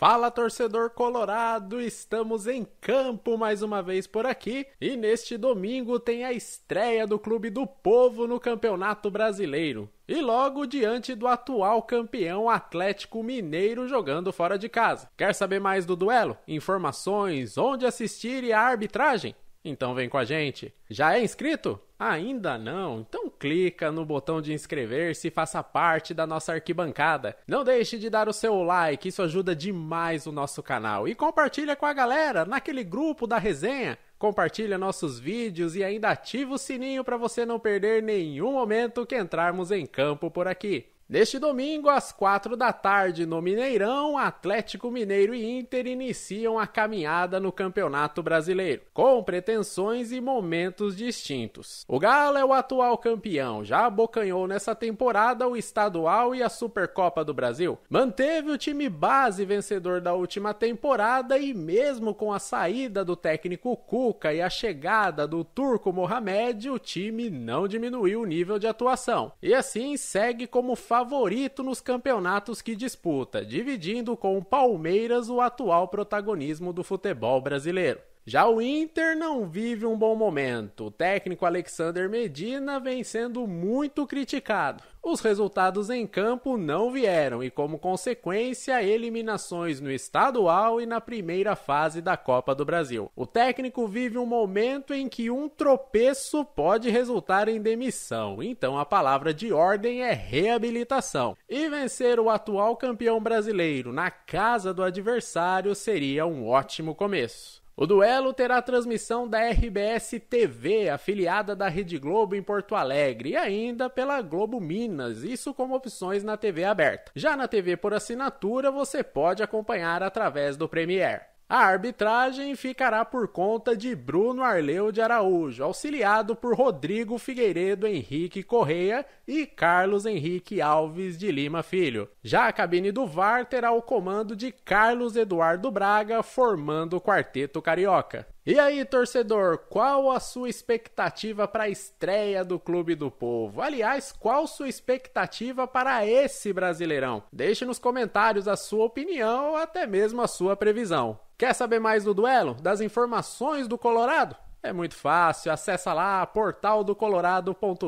Fala torcedor colorado, estamos em campo mais uma vez por aqui e neste domingo tem a estreia do Clube do Povo no Campeonato Brasileiro. E logo diante do atual campeão Atlético Mineiro jogando fora de casa. Quer saber mais do duelo? Informações, onde assistir e a arbitragem? Então vem com a gente. Já é inscrito? Ainda não? Então clica no botão de inscrever-se e faça parte da nossa arquibancada. Não deixe de dar o seu like, isso ajuda demais o nosso canal. E compartilha com a galera naquele grupo da resenha. Compartilha nossos vídeos e ainda ativa o sininho para você não perder nenhum momento que entrarmos em campo por aqui. Neste domingo, às quatro da tarde, no Mineirão, Atlético Mineiro e Inter iniciam a caminhada no Campeonato Brasileiro, com pretensões e momentos distintos. O Galo é o atual campeão, já abocanhou nessa temporada o estadual e a Supercopa do Brasil. Manteve o time base vencedor da última temporada e, mesmo com a saída do técnico Cuca e a chegada do turco Mohamed, o time não diminuiu o nível de atuação. E assim segue como favorito favorito nos campeonatos que disputa, dividindo com o Palmeiras o atual protagonismo do futebol brasileiro. Já o Inter não vive um bom momento. O técnico Alexander Medina vem sendo muito criticado. Os resultados em campo não vieram e, como consequência, eliminações no estadual e na primeira fase da Copa do Brasil. O técnico vive um momento em que um tropeço pode resultar em demissão, então a palavra de ordem é reabilitação. E vencer o atual campeão brasileiro na casa do adversário seria um ótimo começo. O duelo terá transmissão da RBS TV, afiliada da Rede Globo em Porto Alegre, e ainda pela Globo Minas, isso como opções na TV aberta. Já na TV por assinatura, você pode acompanhar através do Premiere. A arbitragem ficará por conta de Bruno Arleu de Araújo, auxiliado por Rodrigo Figueiredo Henrique Correia e Carlos Henrique Alves de Lima Filho. Já a cabine do VAR terá o comando de Carlos Eduardo Braga, formando o quarteto carioca. E aí, torcedor, qual a sua expectativa para a estreia do Clube do Povo? Aliás, qual sua expectativa para esse Brasileirão? Deixe nos comentários a sua opinião ou até mesmo a sua previsão. Quer saber mais do duelo? Das informações do Colorado? É muito fácil, acessa lá portaldocolorado.com.br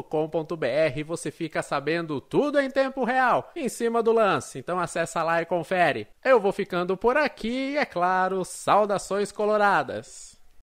e você fica sabendo tudo em tempo real, em cima do lance. Então acessa lá e confere. Eu vou ficando por aqui e é claro, saudações coloradas.